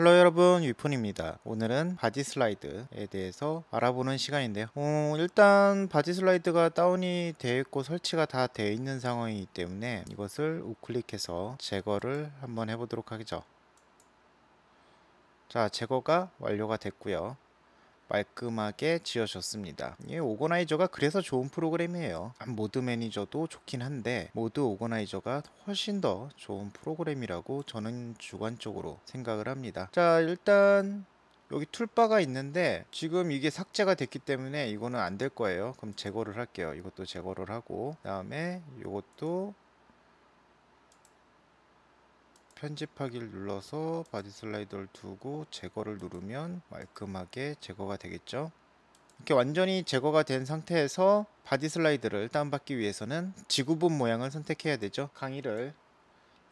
헬로 여러분 위폰입니다 오늘은 바지 슬라이드에 대해서 알아보는 시간인데요 어, 일단 바지 슬라이드가 다운이 되어 있고 설치가 다 되어 있는 상황이기 때문에 이것을 우클릭해서 제거를 한번 해보도록 하죠 겠자 제거가 완료가 됐고요 말끔하게 지어졌습니다. 이 예, 오거나이저가 그래서 좋은 프로그램이에요. 모드 매니저도 좋긴 한데 모드 오거나이저가 훨씬 더 좋은 프로그램이라고 저는 주관적으로 생각을 합니다. 자 일단 여기 툴바가 있는데 지금 이게 삭제가 됐기 때문에 이거는 안 될 거예요. 그럼 제거를 할게요. 이것도 제거를 하고 그 다음에 이것도 편집하기를 눌러서 바디 슬라이더를 두고 제거를 누르면 말끔하게 제거가 되겠죠 이렇게 완전히 제거가 된 상태에서 바디 슬라이드를 다운받기 위해서는 지구본 모양을 선택해야 되죠 강의를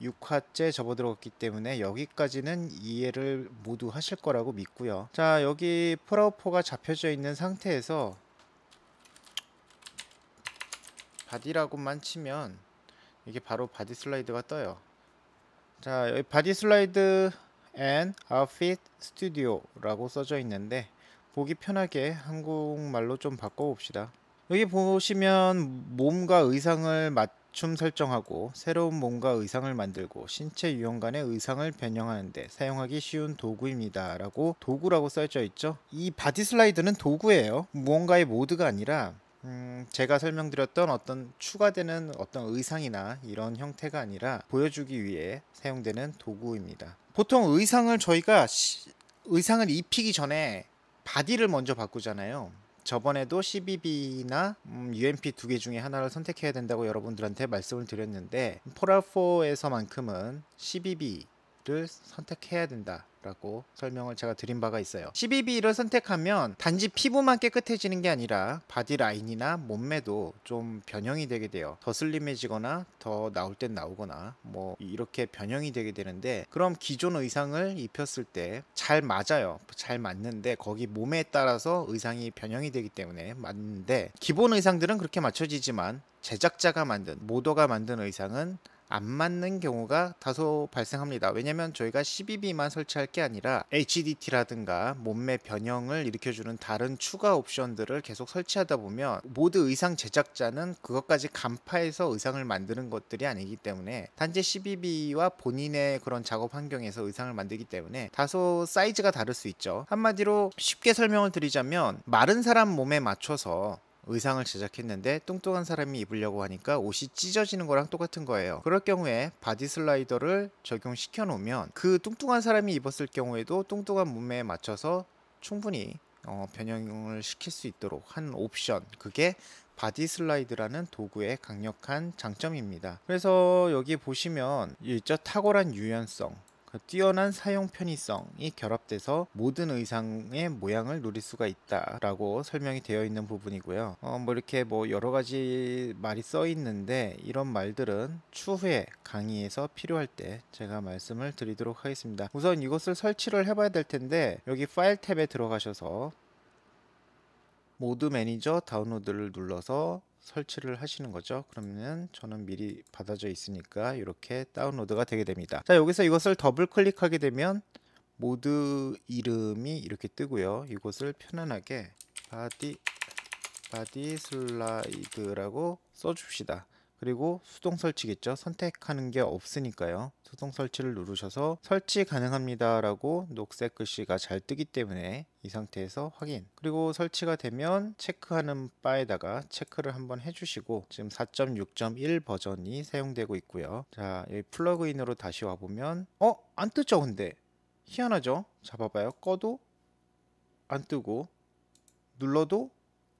6화째 접어들었기 때문에 여기까지는 이해를 모두 하실 거라고 믿고요 자 여기 폴아웃포가 잡혀져 있는 상태에서 바디라고만 치면 이게 바로 바디 슬라이드가 떠요 자 여기 바디 슬라이드 앤 아웃핏 스튜디오라고 써져 있는데 보기 편하게 한국말로 좀 바꿔봅시다. 여기 보시면 몸과 의상을 맞춤 설정하고 새로운 몸과 의상을 만들고 신체 유형 간의 의상을 변형하는데 사용하기 쉬운 도구입니다. 라고 도구라고 써져 있죠. 이 바디 슬라이드는 도구예요. 무언가의 모드가 아니라 음, 제가 설명드렸던 어떤 추가되는 어떤 의상이나 이런 형태가 아니라 보여주기 위해 사용되는 도구입니다. 보통 의상을 저희가 시, 의상을 입히기 전에 바디를 먼저 바꾸잖아요. 저번에도 CBB나 음, UMP 두 개 중에 하나를 선택해야 된다고 여러분들한테 말씀을 드렸는데 폴라4에서만큼은 CBB 것들을 선택해야 된다 라고 설명을 제가 드린 바가 있어요 12B를 선택하면 단지 피부만 깨끗해지는 게 아니라 바디 라인이나 몸매도 좀 변형이 되게 돼요 더 슬림해지거나 더 나올 땐 나오거나 뭐 이렇게 변형이 되게 되는데 그럼 기존 의상을 입혔을 때 잘 맞아요 잘 맞는데 거기 몸에 따라서 의상이 변형이 되기 때문에 맞는데 기본 의상들은 그렇게 맞춰지지만 제작자가 만든 모더가 만든 의상은 안 맞는 경우가 다소 발생합니다. 왜냐면 저희가 12B만 설치할 게 아니라 HDT라든가 몸매 변형을 일으켜주는 다른 추가 옵션들을 계속 설치하다 보면 모두 의상 제작자는 그것까지 간파해서 의상을 만드는 것들이 아니기 때문에 단지 12B와 본인의 그런 작업 환경에서 의상을 만들기 때문에 다소 사이즈가 다를 수 있죠. 한마디로 쉽게 설명을 드리자면 마른 사람 몸에 맞춰서 의상을 제작했는데 뚱뚱한 사람이 입으려고 하니까 옷이 찢어지는 거랑 똑같은 거예요. 그럴 경우에 바디 슬라이더를 적용시켜 놓으면 그 뚱뚱한 사람이 입었을 경우에도 뚱뚱한 몸매에 맞춰서 충분히 어, 변형을 시킬 수 있도록 한 옵션 그게 바디 슬라이드라는 도구의 강력한 장점입니다. 그래서 여기 보시면 일자 탁월한 유연성 그 뛰어난 사용 편의성이 결합돼서 모든 의상의 모양을 누릴 수가 있다라고 설명이 되어 있는 부분이고요. 어, 뭐 이렇게 뭐 여러 가지 말이 써 있는데 이런 말들은 추후에 강의에서 필요할 때 제가 말씀을 드리도록 하겠습니다. 우선 이것을 설치를 해봐야 될 텐데 여기 파일 탭에 들어가셔서 모드 매니저 다운로드를 눌러서 설치를 하시는 거죠 그러면 저는 미리 받아져 있으니까 이렇게 다운로드가 되게 됩니다 자 여기서 이것을 더블 클릭하게 되면 모드 이름이 이렇게 뜨고요 이곳을 편안하게 바디 바디 슬라이드라고 써줍시다 그리고 수동 설치겠죠 선택하는 게 없으니까요 소송 설치를 누르셔서 설치 가능합니다 라고 녹색 글씨가 잘 뜨기 때문에 이 상태에서 확인 그리고 설치가 되면 체크하는 바에다가 체크를 한번 해주시고 지금 4.6.1 버전이 사용되고 있고요 자 여기 플러그인으로 다시 와보면 어? 안 뜨죠 근데 희한하죠 잡아봐요 꺼도 안 뜨고 눌러도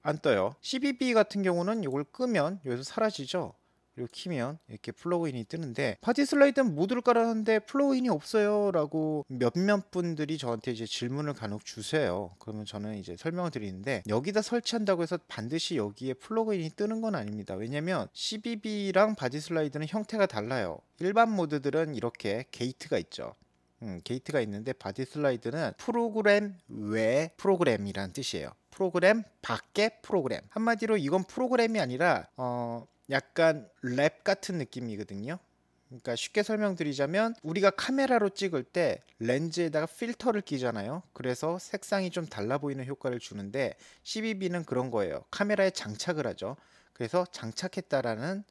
안 떠요. CBB 같은 경우는 이걸 끄면 여기서 사라지죠. 이렇게 키면 이렇게 플러그인이 뜨는데 파티 슬라이드는 모두를 깔았는데 플러그인이 없어요 라고 몇몇 분들이 저한테 이제 질문을 간혹 주세요 그러면 저는 이제 설명을 드리는데 여기다 설치한다고 해서 반드시 여기에 플러그인이 뜨는 건 아닙니다 왜냐면 CBB랑 바디 슬라이드는 형태가 달라요 일반 모드들은 이렇게 게이트가 있죠 음, 게이트가 있는데 바디 슬라이드는 프로그램 외 프로그램이란 뜻이에요. 프로그램 밖에 프로그램. 한마디로 이건 프로그램이 아니라 어, 약간 랩 같은 느낌이거든요. 그러니까 쉽게 설명드리자면 우리가 카메라로 찍을 때 렌즈에다가 필터를 끼잖아요. 그래서 색상이 좀 달라 보이는 효과를 주는데 12B는 그런 거예요. 카메라에 장착을 하죠. 그래서 장착했다라는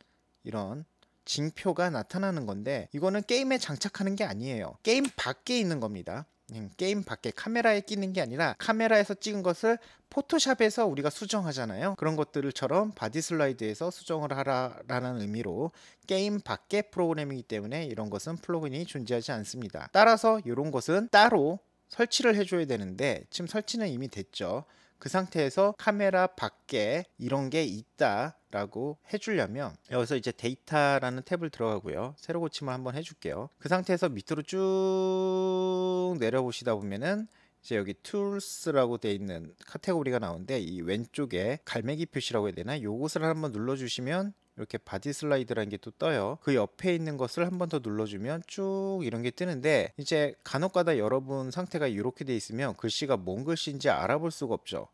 이런 징표가 나타나는 건데 이거는 게임에 장착하는 게 아니에요. 게임 밖에 있는 겁니다. 음, 게임 밖에 카메라에 끼는 게 아니라 카메라에서 찍은 것을 포토샵에서 우리가 수정하잖아요. 그런 것들처럼 바디 슬라이드에서 수정을 하라라는 의미로 게임 밖에 프로그램이기 때문에 이런 것은 플러그인이 존재하지 않습니다. 따라서 이런 것은 따로 설치를 해줘야 되는데 지금 설치는 이미 됐죠. 그 상태에서 카메라 밖에 이런 게 있다 라고 해주려면 여기서 이제 데이터라는 탭을 들어가고요 새로 고침을 한번 해줄게요 그 상태에서 밑으로 쭉 내려보시다 보면은 이제 여기 툴스라고 돼 있는 카테고리가 나오는데 이 왼쪽에 갈매기 표시라고 해야 되나 요것을 한번 눌러주시면 이렇게 바디 슬라이드라는 게 또 떠요 그 옆에 있는 것을 한번더 눌러주면 쭉 이런 게 뜨는데 이제 간혹가다 여러분 상태가 이렇게 돼 있으면 글씨가 뭔 글씨인지 알아볼 수가 없죠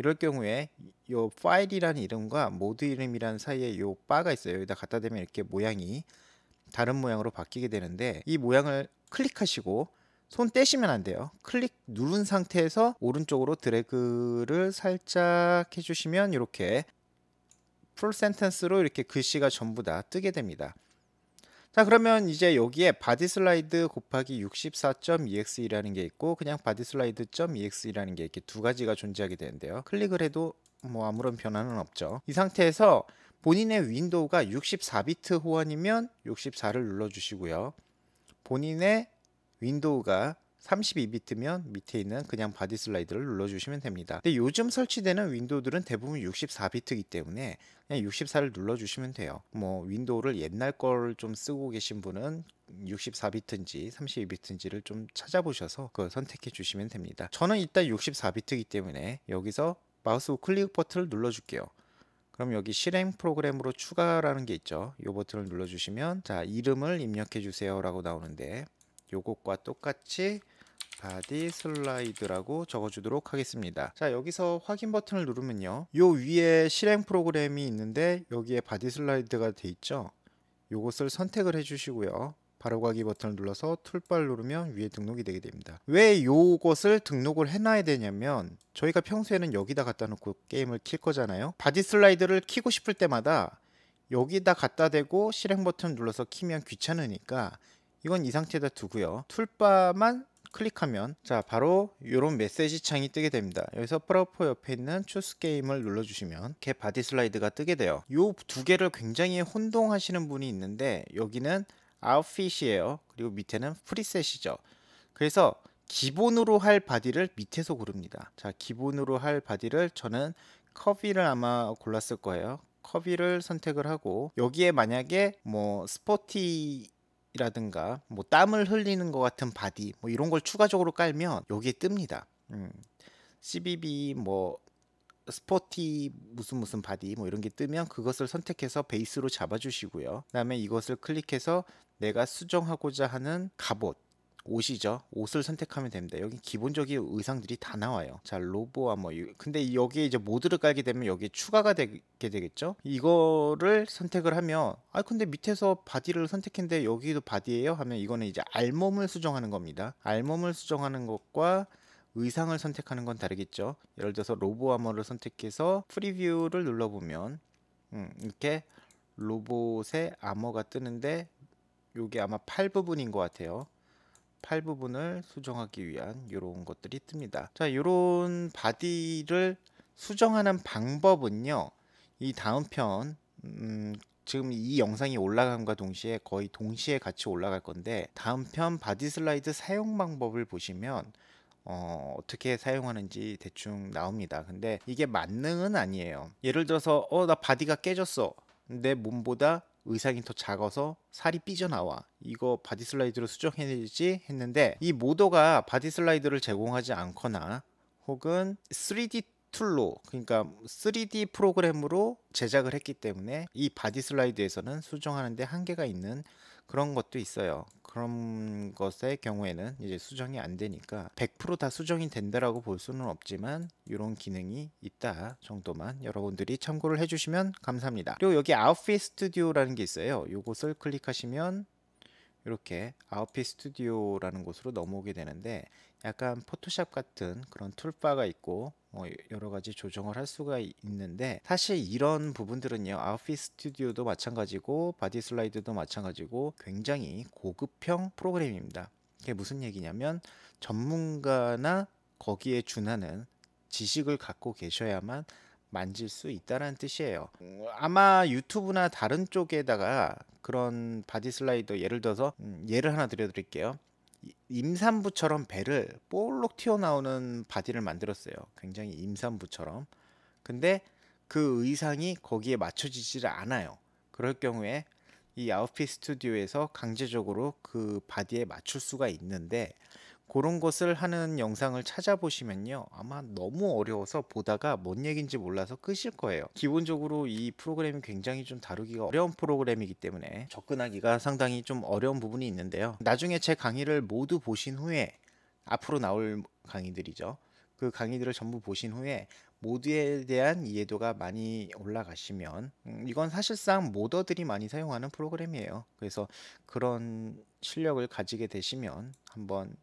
이럴 경우에 요 파일이라는 이름과 모드 이름이란 사이에 요 바가 있어요. 여기다 갖다 대면 이렇게 모양이 다른 모양으로 바뀌게 되는데 이 모양을 클릭하시고 손 떼시면 안 돼요. 클릭 누른 상태에서 오른쪽으로 드래그를 살짝 해주시면 이렇게 풀 센텐스로 이렇게 글씨가 전부 다 뜨게 됩니다. 자 그러면 이제 여기에 바디슬라이드 곱하기 64.ex라는 게 있고 그냥 바디슬라이드.ex라는 게 이렇게 두 가지가 존재하게 되는데요. 클릭을 해도 뭐 아무런 변화는 없죠. 이 상태에서 본인의 윈도우가 64비트 호환이면 64를 눌러주시고요. 본인의 윈도우가 32비트면 밑에 있는 그냥 바디 슬라이드를 눌러주시면 됩니다. 근데 요즘 설치되는 윈도우들은 대부분 64비트이기 때문에 그냥 64를 눌러주시면 돼요. 뭐 윈도우를 옛날 걸 좀 쓰고 계신 분은 64비트인지 32비트인지를 좀 찾아보셔서 그걸 선택해 주시면 됩니다. 저는 일단 64비트이기 때문에 여기서 마우스 클릭 버튼을 눌러줄게요. 그럼 여기 실행 프로그램으로 추가라는 게 있죠. 이 버튼을 눌러주시면 자 이름을 입력해 주세요 라고 나오는데 요것과 똑같이 바디 슬라이드라고 적어주도록 하겠습니다 자 여기서 확인 버튼을 누르면요 요 위에 실행 프로그램이 있는데 여기에 바디 슬라이드가 돼 있죠 요것을 선택을 해주시고요 바로가기 버튼을 눌러서 툴바를 누르면 위에 등록이 되게 됩니다 왜 요것을 등록을 해놔야 되냐면 저희가 평소에는 여기다 갖다 놓고 게임을 킬 거잖아요 바디 슬라이드를 키고 싶을 때마다 여기다 갖다 대고 실행 버튼 눌러서 키면 귀찮으니까 이건 이 상태에다 두고요 툴바만 클릭하면 자 바로 이런 메시지 창이 뜨게 됩니다 여기서 프라퍼 옆에 있는 추스 게임을 눌러주시면 이 바디 슬라이드가 뜨게 돼요 이 두 개를 굉장히 혼동하시는 분이 있는데 여기는 아웃핏이에요 그리고 밑에는 프리셋이죠 그래서 기본으로 할 바디를 밑에서 고릅니다 자 기본으로 할 바디를 저는 커비를 아마 골랐을 거예요 커비를 선택을 하고 여기에 만약에 뭐 스포티 이라든가 뭐 땀을 흘리는 것 같은 바디 뭐 이런 걸 추가적으로 깔면 여기에 뜹니다. 음, CBB 뭐 스포티 무슨 무슨 바디 뭐 이런 게 뜨면 그것을 선택해서 베이스로 잡아주시고요. 그다음에 이것을 클릭해서 내가 수정하고자 하는 갑옷 옷이죠. 옷을 선택하면 됩니다. 여기 기본적인 의상들이 다 나와요. 자, 로보와 뭐 근데 여기에 이제 모드를 깔게 되면 여기에 추가가 되게 되겠죠. 이거를 선택을 하면 아 근데 밑에서 바디를 선택했는데 여기도 바디예요 하면 이거는 이제 알몸을 수정하는 겁니다. 알몸을 수정하는 것과 의상을 선택하는 건 다르겠죠. 예를 들어서 로보 아머를 선택해서 프리뷰를 눌러보면 음, 이렇게 로봇의 아머가 뜨는데 요게 아마 팔 부분인 것 같아요. 팔 부분을 수정하기 위한 이런 것들이 뜹니다. 자, 이런 바디를 수정하는 방법은요. 이 다음 편 음, 지금 이 영상이 올라감과 동시에 거의 동시에 같이 올라갈 건데 다음 편 바디 슬라이드 사용 방법을 보시면 어, 어떻게 사용하는지 대충 나옵니다. 근데 이게 만능은 아니에요. 예를 들어서 어 나 바디가 깨졌어. 내 몸보다 의상이 더 작아서 살이 삐져나와 이거 바디슬라이드로 수정해내지 했는데 이 모더가 바디슬라이드를 제공하지 않거나 혹은 3D 툴로 그러니까 3D 프로그램으로 제작을 했기 때문에 이 바디슬라이드에서는 수정하는데 한계가 있는 그런 것도 있어요. 그런 것의 경우에는 이제 수정이 안 되니까 100%다 수정이 된다라고 볼 수는 없지만 이런 기능이 있다 정도만 여러분들이 참고를 해주시면 감사합니다. 그리고 여기 아웃핏 스튜디오라는 게 있어요. 이것을 클릭하시면 이렇게 아웃핏 스튜디오라는 곳으로 넘어오게 되는데 약간 포토샵 같은 그런 툴바가 있고 뭐 여러 가지 조정을 할 수가 있는데 사실 이런 부분들은요 아웃피 스튜디오도 스 마찬가지고 바디 슬라이드도 마찬가지고 굉장히 고급형 프로그램입니다 그게 무슨 얘기냐면 전문가나 거기에 준하는 지식을 갖고 계셔야만 만질 수 있다는 뜻이에요. 아마 유튜브나 다른 쪽에다가 그런 바디 슬라이더 예를 들어서 음, 예를 하나 드려드릴게요. 임산부처럼 배를 볼록 튀어나오는 바디를 만들었어요. 굉장히 임산부처럼. 근데 그 의상이 거기에 맞춰지질 않아요. 그럴 경우에 이 아웃핏 스튜디오에서 강제적으로 그 바디에 맞출 수가 있는데 그런 것을 하는 영상을 찾아보시면요. 아마 너무 어려워서 보다가 뭔 얘기인지 몰라서 끄실 거예요. 기본적으로 이 프로그램이 굉장히 좀 다루기가 어려운 프로그램이기 때문에 접근하기가 상당히 좀 어려운 부분이 있는데요. 나중에 제 강의를 모두 보신 후에 앞으로 나올 강의들이죠. 그 강의들을 전부 보신 후에 모드에 대한 이해도가 많이 올라가시면 음, 이건 사실상 모더들이 많이 사용하는 프로그램이에요. 그래서 그런 실력을 가지게 되시면 한번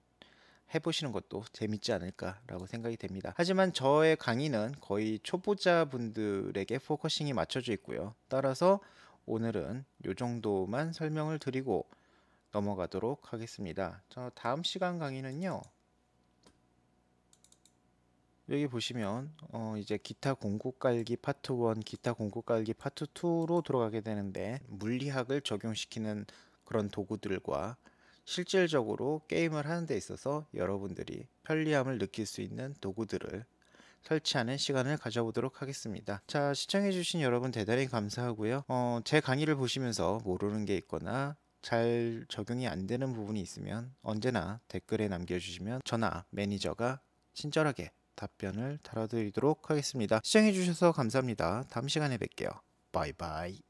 해보시는 것도 재밌지 않을까라고 생각이 됩니다. 하지만 저의 강의는 거의 초보자분들에게 포커싱이 맞춰져 있고요. 따라서 오늘은 이 정도만 설명을 드리고 넘어가도록 하겠습니다. 저 다음 시간 강의는요. 여기 보시면 어 이제 기타 공구 깔기 파트 1, 기타 공구 깔기 파트 2로 들어가게 되는데 물리학을 적용시키는 그런 도구들과 실질적으로 게임을 하는 데 있어서 여러분들이 편리함을 느낄 수 있는 도구들을 설치하는 시간을 가져보도록 하겠습니다. 자, 시청해주신 여러분 대단히 감사하고요. 어, 제 강의를 보시면서 모르는 게 있거나 잘 적용이 안 되는 부분이 있으면 언제나 댓글에 남겨주시면 저나 매니저가 친절하게 답변을 달아드리도록 하겠습니다. 시청해주셔서 감사합니다. 다음 시간에 뵐게요. 바이바이.